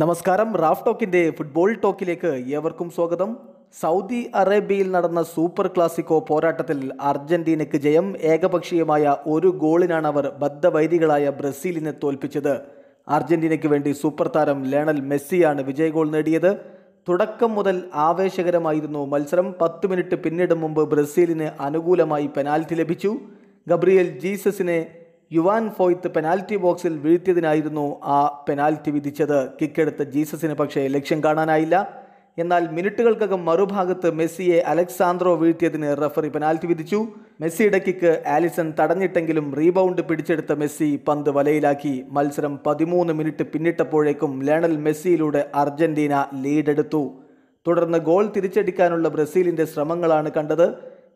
നമസ്കാരം Raf ടോക്കിൻ്റെ football ടോക്കിലേക്ക് ഏവർക്കും സ്വാഗതം സൗദി അറേബ്യയിൽ നടന്ന സൂപ്പർ ക്ലാസിക്കോ പോരാട്ടത്തിൽ അർജന്റീനയ്ക്ക് ജയം ഏകപക്ഷീയമായ ഒരു ഗോളിനാണ് അവർ ബദ്ധവൈരികളായ ബ്രസീലിനെ തോൽപ്പിച്ചത് അർജന്റീനയ്ക്ക് വേണ്ടി സൂപ്പർ താരം ലയണൽ മെസ്സിയാണ് വിജയ ഗോൾ നേടിയത് തുടക്കം മുതൽ ആവേശകരമായിരുന്നു മത്സരം പത്ത് മിനിറ്റ് പിന്നിടും മുമ്പ് ബ്രസീലിന് അനുകൂലമായി പെനാൽറ്റി ലഭിച്ചു ഗബ്രിയൽ ജീസസിനെ യുവാൻ ഫോയ്ത്ത് പെനാൽറ്റി ബോക്സിൽ വീഴ്ത്തിയതിനായിരുന്നു ആ പെനാൽറ്റി വിധിച്ചത് കിക്കെടുത്ത ജീസസിന് പക്ഷേ ലക്ഷ്യം കാണാനായില്ല എന്നാൽ മിനിറ്റുകൾക്കകം മറുഭാഗത്ത് മെസ്സിയെ അലക്സാന്ദ്രോ വീഴ്ത്തിയതിന് റഫറി പെനാൽറ്റി വിധിച്ചു മെസ്സിയുടെ കിക്ക് ആലിസൺ തടഞ്ഞിട്ടെങ്കിലും റീബൗണ്ട് പിടിച്ചെടുത്ത മെസ്സി പന്ത് വലയിലാക്കി മത്സരം പതിമൂന്ന് മിനിറ്റ് പിന്നിട്ടപ്പോഴേക്കും ലയണൽ മെസ്സിയിലൂടെ അർജന്റീന ലീഡെടുത്തു തുടർന്ന് ഗോൾ തിരിച്ചടിക്കാനുള്ള ബ്രസീലിന്റെ ശ്രമങ്ങളാണ് കണ്ടത്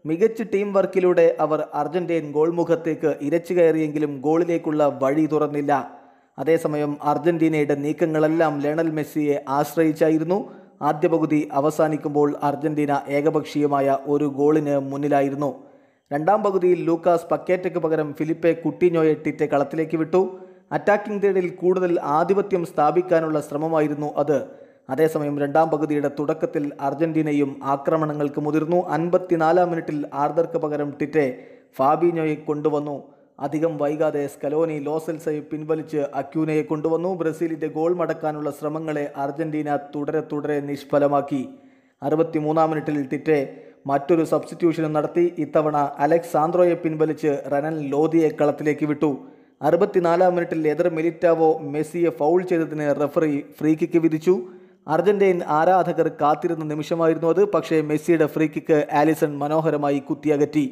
മികച്ച ടീം വർക്കിലൂടെ അവർ അർജന്റീൻ ഗോൾമുഖത്തേക്ക് ഇരച്ചു കയറിയെങ്കിലും ഗോളിലേക്കുള്ള വഴി തുറന്നില്ല അതേസമയം അർജന്റീനയുടെ നീക്കങ്ങളെല്ലാം ലയണൽ മെസ്സിയെ ആശ്രയിച്ചായിരുന്നു ആദ്യ പകുതി അവസാനിക്കുമ്പോൾ അർജന്റീന ഏകപക്ഷീയമായ ഒരു ഗോളിന് മുന്നിലായിരുന്നു രണ്ടാം പകുതിയിൽ ലൂക്കാസ് പക്കേറ്റയ്ക്ക് പകരം ഫിലിപ്പെ കുട്ടിഞ്ഞോയെ ടിറ്റെ കളത്തിലേക്ക് വിട്ടു അറ്റാക്കിംഗ് തേടിൽ കൂടുതൽ ആധിപത്യം സ്ഥാപിക്കാനുള്ള ശ്രമമായിരുന്നു അത് അതേസമയം രണ്ടാം പകുതിയുടെ തുടക്കത്തിൽ അർജന്റീനയും ആക്രമണങ്ങൾക്ക് മുതിർന്നു അൻപത്തിനാലാം മിനിറ്റിൽ ആർദർക്ക് പകരം ടിറ്റെ ഫാബിനോയെ കൊണ്ടുവന്നു അധികം വൈകാതെ സ്കലോനി ലോസൽസയെ പിൻവലിച്ച് അക്യൂനയെ കൊണ്ടുവന്നു ബ്രസീലിൻ്റെ ഗോൾ മടക്കാനുള്ള ശ്രമങ്ങളെ അർജന്റീന തുടരെ തുടരെ നിഷ്ഫലമാക്കി അറുപത്തിമൂന്നാം മിനിറ്റിൽ ടിറ്റെ മറ്റൊരു സബ്സ്റ്റിറ്റ്യൂഷനും നടത്തി ഇത്തവണ അലക്സാന്ദ്രോയെ പിൻവലിച്ച് റനൻ ലോദിയെ കളത്തിലേക്ക് വിട്ടു അറുപത്തിനാലാം മിനിറ്റിൽ എതിർ മെലിറ്റാവോ മെസ്സിയെ ഫൗൾ ചെയ്തതിന് റെഫറി ഫ്രീ കിക്ക് വിധിച്ചു അർജന്റീൻ ആരാധകർ കാത്തിരുന്ന നിമിഷമായിരുന്നു അത് പക്ഷേ മെസ്സിയുടെ ഫ്രീ കിക്ക് ആലിസൺ മനോഹരമായി കുത്തിയകറ്റി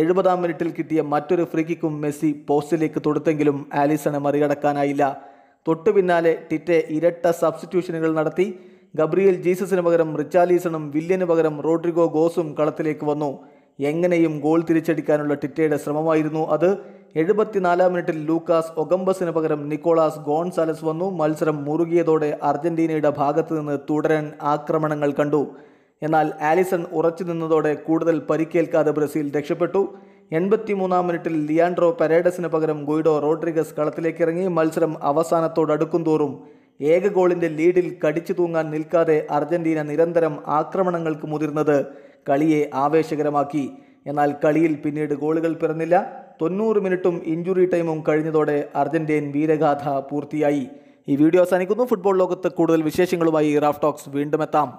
എഴുപതാം മിനിറ്റിൽ കിട്ടിയ മറ്റൊരു ഫ്രീ കിക്കും മെസ്സി പോസ്റ്റിലേക്ക് തൊടുത്തെങ്കിലും ആലിസണെ മറികടക്കാനായില്ല തൊട്ടു പിന്നാലെ ടിറ്റെ ഇരട്ട സബ്സ്റ്റിറ്റ്യൂഷനുകൾ നടത്തി ഗബ്രിയേൽ ജീസസിന് പകരം റിച്ചാലീസണും വില്യന് പകരം റോഡ്രിഗോ ഗോസും കളത്തിലേക്ക് വന്നു എങ്ങനെയും ഗോൾ തിരിച്ചടിക്കാനുള്ള ടിറ്റയുടെ ശ്രമമായിരുന്നു അത് എഴുപത്തിനാലാം മിനിറ്റിൽ ലൂക്കാസ് ഒഗംബസിന് പകരം നിക്കോളാസ് ഗോൺസാലസ് വന്നു മത്സരം മുറുകിയതോടെ അർജന്റീനയുടെ ഭാഗത്തു നിന്ന് തുടരാൻ ആക്രമണങ്ങൾ കണ്ടു എന്നാൽ ആലിസൺ ഉറച്ചു നിന്നതോടെ കൂടുതൽ പരിക്കേൽക്കാതെ ബ്രസീൽ രക്ഷപ്പെട്ടു എൺപത്തിമൂന്നാം മിനിറ്റിൽ ലിയാൻഡ്രോ പെരേഡസിന് പകരം ഗുയ്ഡോ റോഡ്രിഗസ് കളത്തിലേക്കിറങ്ങി മത്സരം അവസാനത്തോടടുക്കും തോറും ഏക ഗോളിൻ്റെ ലീഡിൽ കടിച്ചു തൂങ്ങാൻ നിൽക്കാതെ അർജന്റീന നിരന്തരം ആക്രമണങ്ങൾക്ക് മുതിർന്നത് കളിയെ ആവേശകരമാക്കി എന്നാൽ കളിയിൽ പിന്നീട് ഗോളുകൾ പിറന്നില്ല തൊണ്ണൂറ് മിനിറ്റും ഇഞ്ചുറി ടൈമും കഴിഞ്ഞതോടെ അർജന്റീൻ വീരഗാഥ പൂർത്തിയായി ഈ വീഡിയോ അവസാനിക്കുന്നു ഫുട്ബോൾ ലോകത്ത് കൂടുതൽ വിശേഷങ്ങളുമായി റാഫ് ടോക്സ് വീണ്ടും എത്താം